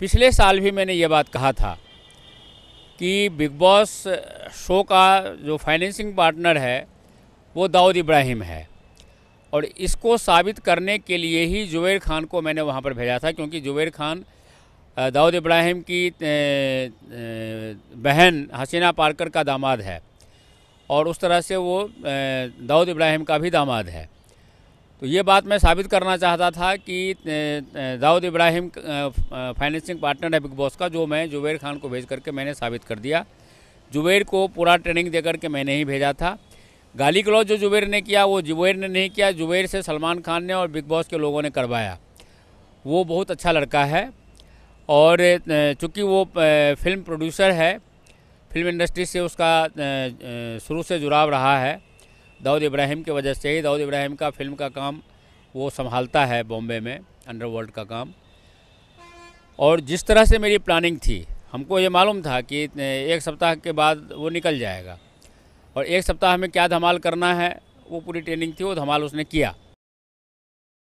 पिछले साल भी मैंने ये बात कहा था कि बिग बॉस शो का जो फाइनेंसिंग पार्टनर है वो दाऊद इब्राहिम है और इसको साबित करने के लिए ही जुबैर खान को मैंने वहाँ पर भेजा था क्योंकि जुबैर खान दाऊद इब्राहिम की बहन हसीना पारकर का दामाद है और उस तरह से वो दाऊद इब्राहिम का भी दामाद है तो ये बात मैं साबित करना चाहता था कि दाऊद इब्राहिम फाइनेंसिंग पार्टनर है बिग बॉस का जो मैं जुबैर खान को भेज करके मैंने साबित कर दिया जुबैर को पूरा ट्रेनिंग दे करके मैंने ही भेजा था गाली क्लॉज जो जुबैर ने किया वो जुबैर ने नहीं किया जुबैर से सलमान खान ने और बिग बॉस के लोगों ने करवाया वो बहुत अच्छा लड़का है और चूँकि वो फिल्म प्रोड्यूसर है फिल्म इंडस्ट्री से उसका शुरू से जुड़ाव रहा है दाऊद इब्राहिम की वजह से ही दाऊद इब्राहिम का फिल्म का काम वो संभालता है बॉम्बे में अंडरवर्ल्ड का काम और जिस तरह से मेरी प्लानिंग थी हमको ये मालूम था कि एक सप्ताह के बाद वो निकल जाएगा और एक सप्ताह में क्या धमाल करना है वो पूरी ट्रेनिंग थी वो धमाल उसने किया